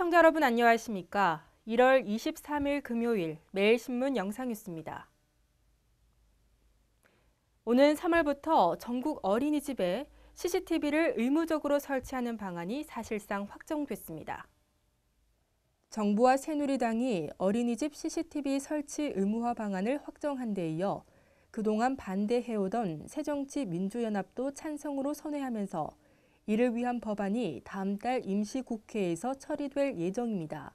시청자 여러분 안녕하십니까? 1월 23일 금요일 매일신문 영상뉴스입니다. 오는 3월부터 전국 어린이집에 CCTV를 의무적으로 설치하는 방안이 사실상 확정됐습니다. 정부와 새누리당이 어린이집 CCTV 설치 의무화 방안을 확정한 데 이어 그동안 반대해오던 새정치민주연합도 찬성으로 선회하면서 이를 위한 법안이 다음 달 임시국회에서 처리될 예정입니다.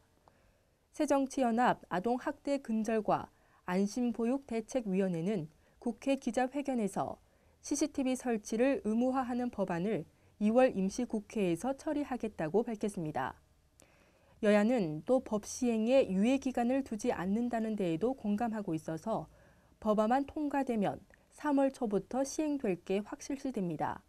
새정치연합 아동학대 근절과 안심보육대책위원회는 국회 기자회견에서 CCTV 설치를 의무화하는 법안을 2월 임시국회에서 처리하겠다고 밝혔습니다. 여야는 또 법 시행에 유예 기간을 두지 않는다는 데에도 공감하고 있어서 법안만 통과되면 3월 초부터 시행될 게 확실시됩니다.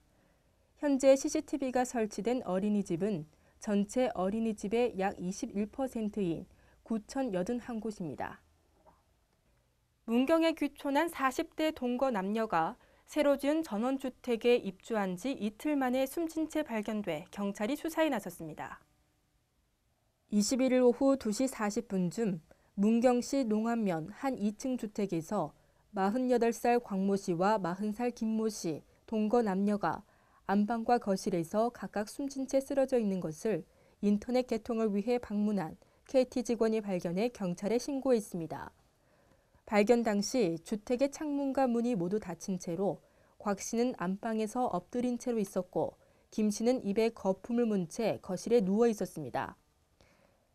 현재 CCTV가 설치된 어린이집은 전체 어린이집의 약 21%인 9,081곳입니다. 문경에 귀촌한 40대 동거 남녀가 새로 지은 전원주택에 입주한 지 이틀 만에 숨진 채 발견돼 경찰이 수사에 나섰습니다. 21일 오후 2시 40분쯤 문경시 농암면 한 2층 주택에서 48살 광모 씨와 40살 김모 씨, 동거 남녀가 안방과 거실에서 각각 숨진 채 쓰러져 있는 것을 인터넷 개통을 위해 방문한 KT 직원이 발견해 경찰에 신고했습니다. 발견 당시 주택의 창문과 문이 모두 닫힌 채로 곽 씨는 안방에서 엎드린 채로 있었고 김 씨는 입에 거품을 문 채 거실에 누워 있었습니다.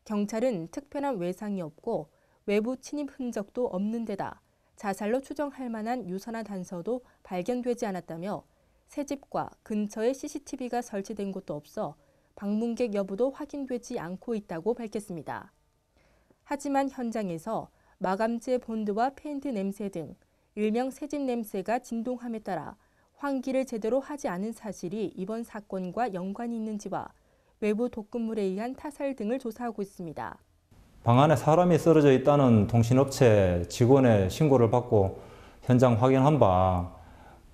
경찰은 특별한 외상이 없고 외부 침입 흔적도 없는 데다 자살로 추정할 만한 유사화 단서도 발견되지 않았다며 새 집과 근처에 CCTV가 설치된 곳도 없어 방문객 여부도 확인되지 않고 있다고 밝혔습니다. 하지만 현장에서 마감재 본드와 페인트 냄새 등 일명 새집 냄새가 진동함에 따라 환기를 제대로 하지 않은 사실이 이번 사건과 연관이 있는지와 외부 독극물에 의한 타살 등을 조사하고 있습니다. 방 안에 사람이 쓰러져 있다는 통신업체 직원의 신고를 받고 현장 확인한 바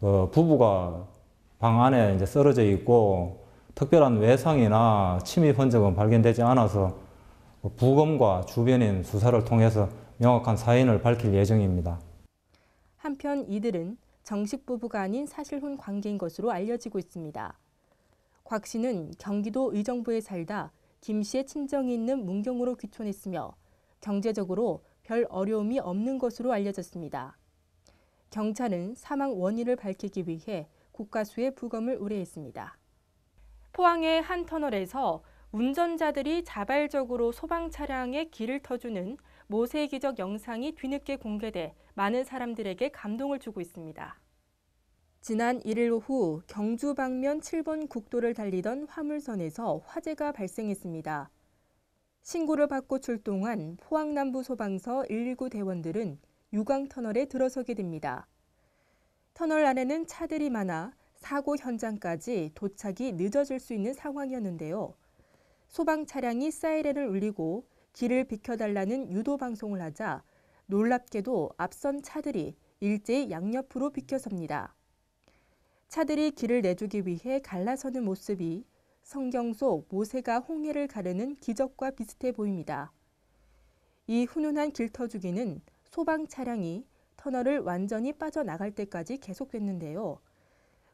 어, 부부가 방 안에 이제 쓰러져 있고 특별한 외상이나 침입 흔적은 발견되지 않아서 부검과 주변인 수사를 통해서 명확한 사인을 밝힐 예정입니다. 한편 이들은 정식 부부가 아닌 사실혼 관계인 것으로 알려지고 있습니다. 곽 씨는 경기도 의정부에 살다 김 씨의 친정이 있는 문경으로 귀촌했으며 경제적으로 별 어려움이 없는 것으로 알려졌습니다. 경찰은 사망 원인을 밝히기 위해 국가수의 부검을 의뢰했습니다. 포항의 한 터널에서 운전자들이 자발적으로 소방 차량에 길을 터주는 모세기적 영상이 뒤늦게 공개돼 많은 사람들에게 감동을 주고 있습니다. 지난 1일 오후 경주 방면 7번 국도를 달리던 화물선에서 화재가 발생했습니다. 신고를 받고 출동한 포항남부 소방서 119 대원들은 유광터널에 들어서게 됩니다. 터널 안에는 차들이 많아 사고 현장까지 도착이 늦어질 수 있는 상황이었는데요. 소방 차량이 사이렌을 울리고 길을 비켜달라는 유도 방송을 하자 놀랍게도 앞선 차들이 일제히 양옆으로 비켜섭니다. 차들이 길을 내주기 위해 갈라서는 모습이 성경 속 모세가 홍해를 가르는 기적과 비슷해 보입니다. 이 훈훈한 길터주기는 소방 차량이 터널을 완전히 빠져나갈 때까지 계속됐는데요.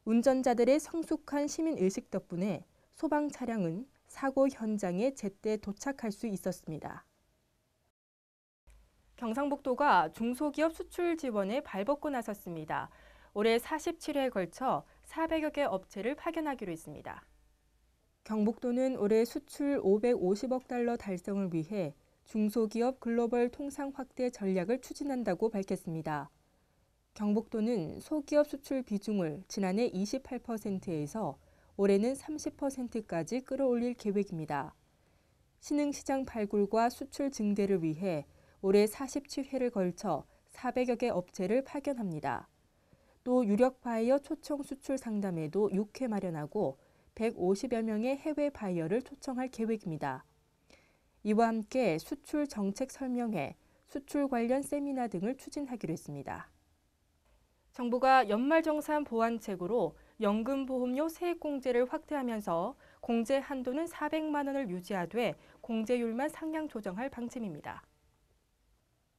운전자들의 성숙한 시민의식 덕분에 소방 차량은 사고 현장에 제때 도착할 수 있었습니다. 경상북도가 중소기업 수출 지원에 발벗고 나섰습니다. 올해 47회에 걸쳐 400여 개 업체를 파견하기로 했습니다. 경북도는 올해 수출 550억 달러 달성을 위해 중소기업 글로벌 통상 확대 전략을 추진한다고 밝혔습니다. 경북도는 소기업 수출 비중을 지난해 28%에서 올해는 30%까지 끌어올릴 계획입니다. 신흥시장 발굴과 수출 증대를 위해 올해 47회를 걸쳐 400여 개 업체를 파견합니다. 또 유력 바이어 초청 수출 상담에도 6회 마련하고 150여 명의 해외 바이어를 초청할 계획입니다. 이와 함께 수출 정책 설명회, 수출 관련 세미나 등을 추진하기로 했습니다. 정부가 연말정산 보완책으로 연금보험료 세액공제를 확대하면서 공제 한도는 400만 원을 유지하되 공제율만 상향 조정할 방침입니다.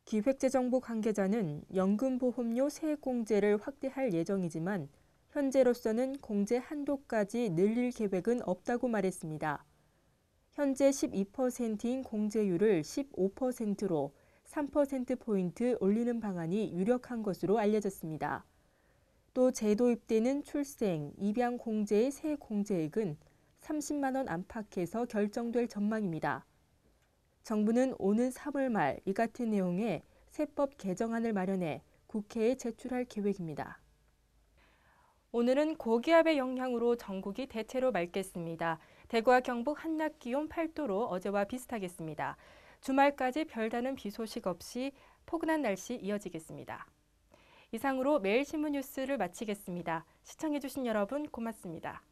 기획재정부 관계자는 연금보험료 세액공제를 확대할 예정이지만 현재로서는 공제 한도까지 늘릴 계획은 없다고 말했습니다. 현재 12%인 공제율을 15%로 3%포인트 올리는 방안이 유력한 것으로 알려졌습니다. 또 제도입 때는 출생, 입양 공제의 새 공제액은 30만 원 안팎에서 결정될 전망입니다. 정부는 오는 3월 말 이 같은 내용의 세법 개정안을 마련해 국회에 제출할 계획입니다. 오늘은 고기압의 영향으로 전국이 대체로 맑겠습니다. 대구와 경북 한낮 기온 8도로 어제와 비슷하겠습니다. 주말까지 별다른 비 소식 없이 포근한 날씨 이어지겠습니다. 이상으로 매일신문 뉴스를 마치겠습니다. 시청해주신 여러분 고맙습니다.